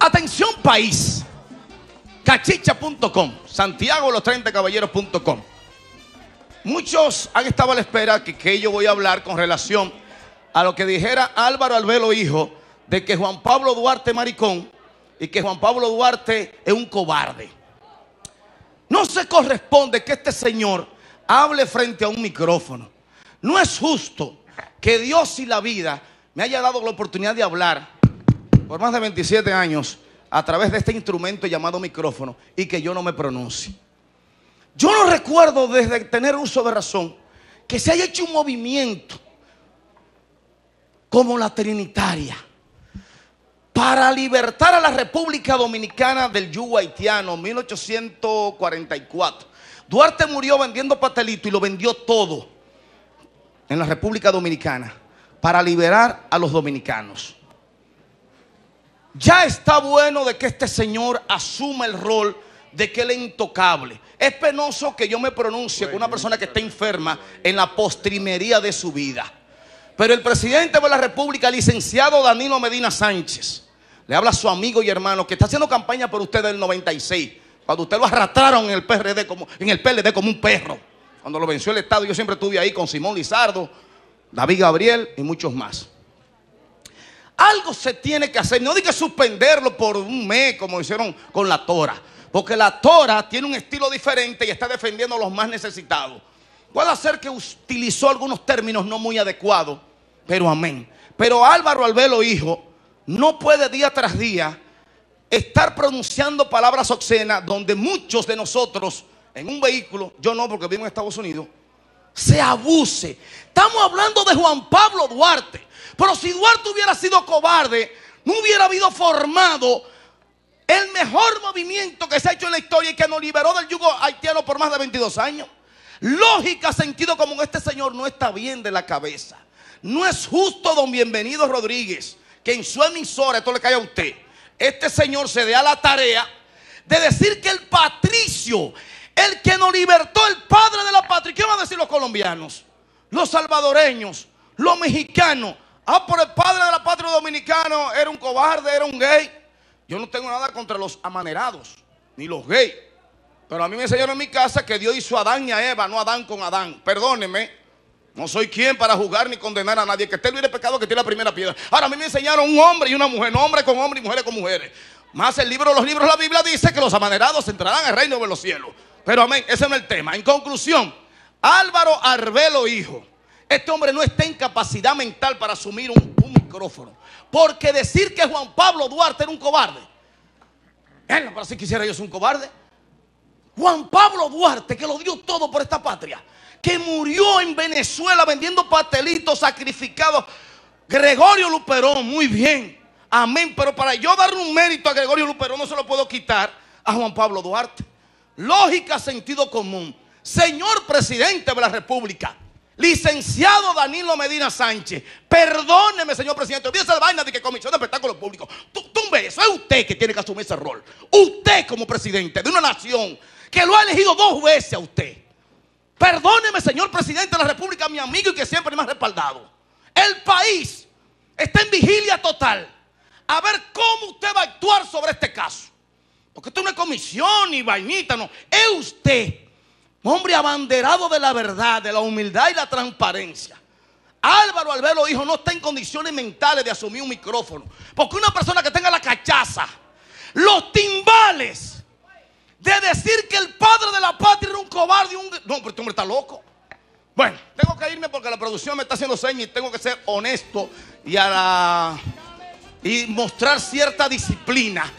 Atención país. Cachicha.com. Santiago los 30 caballeros.com. Muchos han estado a la espera que, que yo voy a hablar con relación a lo que dijera Álvaro Albelo Hijo de que Juan Pablo Duarte maricón y que Juan Pablo Duarte es un cobarde. No se corresponde que este señor hable frente a un micrófono. No es justo que Dios y la vida me haya dado la oportunidad de hablar por más de 27 años a través de este instrumento llamado micrófono y que yo no me pronuncie. Yo no recuerdo desde tener uso de razón que se haya hecho un movimiento como la Trinitaria para libertar a la República Dominicana del yugo haitiano 1844. Duarte murió vendiendo patelito y lo vendió todo en la República Dominicana para liberar a los dominicanos. Ya está bueno de que este señor asuma el rol de que él es intocable. Es penoso que yo me pronuncie con una persona que está enferma en la postrimería de su vida. Pero el presidente de la República, licenciado Danilo Medina Sánchez, le habla a su amigo y hermano que está haciendo campaña por usted del 96, cuando usted lo arrastraron en el PRD como en el PLD como un perro. Cuando lo venció el Estado, yo siempre estuve ahí con Simón Lizardo, David Gabriel y muchos más. Algo se tiene que hacer. No diga suspenderlo por un mes como hicieron con la Tora. Porque la Tora tiene un estilo diferente y está defendiendo a los más necesitados. Puede ser que utilizó algunos términos no muy adecuados, pero amén. Pero Álvaro Albelo, hijo, no puede día tras día estar pronunciando palabras obscenas donde muchos de nosotros en un vehículo, yo no porque vivo en Estados Unidos, se abuse. Estamos hablando de Juan Pablo Duarte. Pero si Duarte hubiera sido cobarde, no hubiera habido formado el mejor movimiento que se ha hecho en la historia y que nos liberó del yugo haitiano por más de 22 años. Lógica, sentido como este señor no está bien de la cabeza. No es justo, don Bienvenido Rodríguez, que en su emisora, esto le cae a usted, este señor se dé a la tarea de decir que el patricio el que nos libertó, el padre de la patria. ¿Qué van a decir los colombianos? Los salvadoreños, los mexicanos. Ah, por el padre de la patria dominicano era un cobarde, era un gay. Yo no tengo nada contra los amanerados, ni los gays. Pero a mí me enseñaron en mi casa que Dios hizo a Adán y a Eva, no a Adán con Adán. Perdóneme. No soy quien para juzgar ni condenar a nadie. Que esté libre de pecado, que tiene la primera piedra. Ahora a mí me enseñaron un hombre y una mujer, hombre con hombre y mujeres con mujeres. Más el libro, de los libros, la Biblia dice que los amanerados entrarán al reino de los cielos. Pero amén, ese no es el tema. En conclusión, Álvaro Arbelo, hijo, este hombre no está en capacidad mental para asumir un, micrófono. Porque decir que Juan Pablo Duarte era un cobarde, él no si quisiera yo ser un cobarde. Juan Pablo Duarte, que lo dio todo por esta patria, que murió en Venezuela vendiendo pastelitos sacrificados. Gregorio Luperón, muy bien. Amén. Pero para yo darle un mérito a Gregorio Luperón, no se lo puedo quitar a Juan Pablo Duarte lógica, sentido común. Señor presidente de la República, licenciado Danilo Medina Sánchez, perdóneme, señor presidente, olvídese la vaina de que Comisión de Espectáculos Públicos, tú, ve eso es usted que tiene que asumir ese rol. Usted como presidente de una nación que lo ha elegido dos veces a usted. Perdóneme, señor presidente de la República, mi amigo y que siempre me ha respaldado. El país está en vigilia total a ver cómo usted va a actuar sobre este caso. Porque esto no es comisión ni vainita, no. Es usted, hombre abanderado de la verdad, de la humildad y la transparencia. Álvaro Albelo dijo, no está en condiciones mentales de asumir un micrófono. Porque una persona que tenga la cachaza, los timbales, de decir que el padre de la patria era un cobarde, un... No, pero este hombre está loco. Bueno, tengo que irme porque la producción me está haciendo señas y tengo que ser honesto y, y mostrar cierta disciplina.